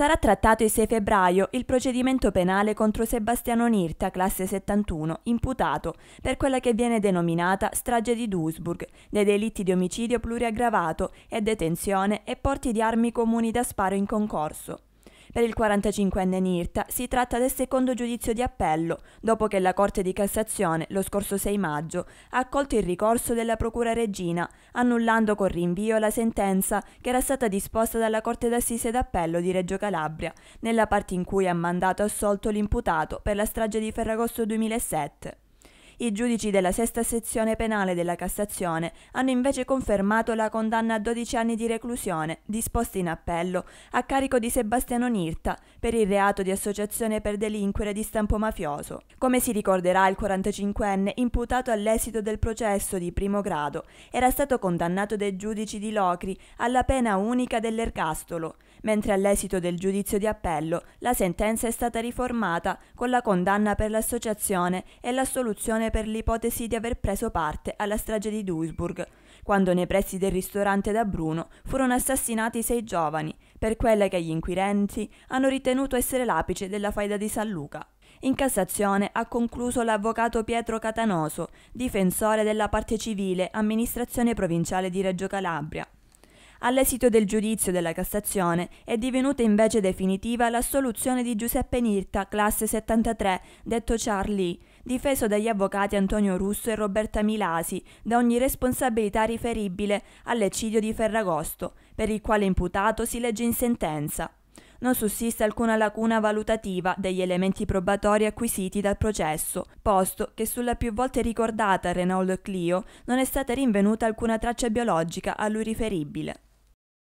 Sarà trattato il 6 febbraio il procedimento penale contro Sebastiano Nirta, classe 71, imputato per quella che viene denominata strage di Duisburg, dei delitti di omicidio pluriaggravato e detenzione e porti di armi comuni da sparo in concorso. Per il 45enne Nirta si tratta del secondo giudizio di appello, dopo che la Corte di Cassazione, lo scorso 6 maggio, ha accolto il ricorso della Procura Regina, annullando con rinvio la sentenza che era stata disposta dalla Corte d'Assise d'Appello di Reggio Calabria, nella parte in cui ha mandato assolto l'imputato per la strage di Ferragosto 2007. I giudici della sesta sezione penale della Cassazione hanno invece confermato la condanna a 12 anni di reclusione, disposta in appello, a carico di Sebastiano Nirta per il reato di associazione per delinquere di stampo mafioso. Come si ricorderà, il 45enne, imputato all'esito del processo di primo grado, era stato condannato dai giudici di Locri alla pena unica dell'ergastolo, mentre all'esito del giudizio di appello la sentenza è stata riformata con la condanna per l'associazione e l'assoluzione per l'ipotesi di aver preso parte alla strage di Duisburg, quando nei pressi del ristorante da Bruno furono assassinati sei giovani per quella che gli inquirenti hanno ritenuto essere l'apice della faida di San Luca. In Cassazione ha concluso l'avvocato Pietro Catanoso, difensore della parte civile amministrazione provinciale di Reggio Calabria. All'esito del giudizio della Cassazione è divenuta invece definitiva l'assoluzione di Giuseppe Nirta, classe 73, detto Charlie, difeso dagli avvocati Antonio Russo e Roberta Milasi da ogni responsabilità riferibile all'eccidio di Ferragosto, per il quale imputato si legge in sentenza. Non sussiste alcuna lacuna valutativa degli elementi probatori acquisiti dal processo, posto che sulla più volte ricordata Renault Clio non è stata rinvenuta alcuna traccia biologica a lui riferibile.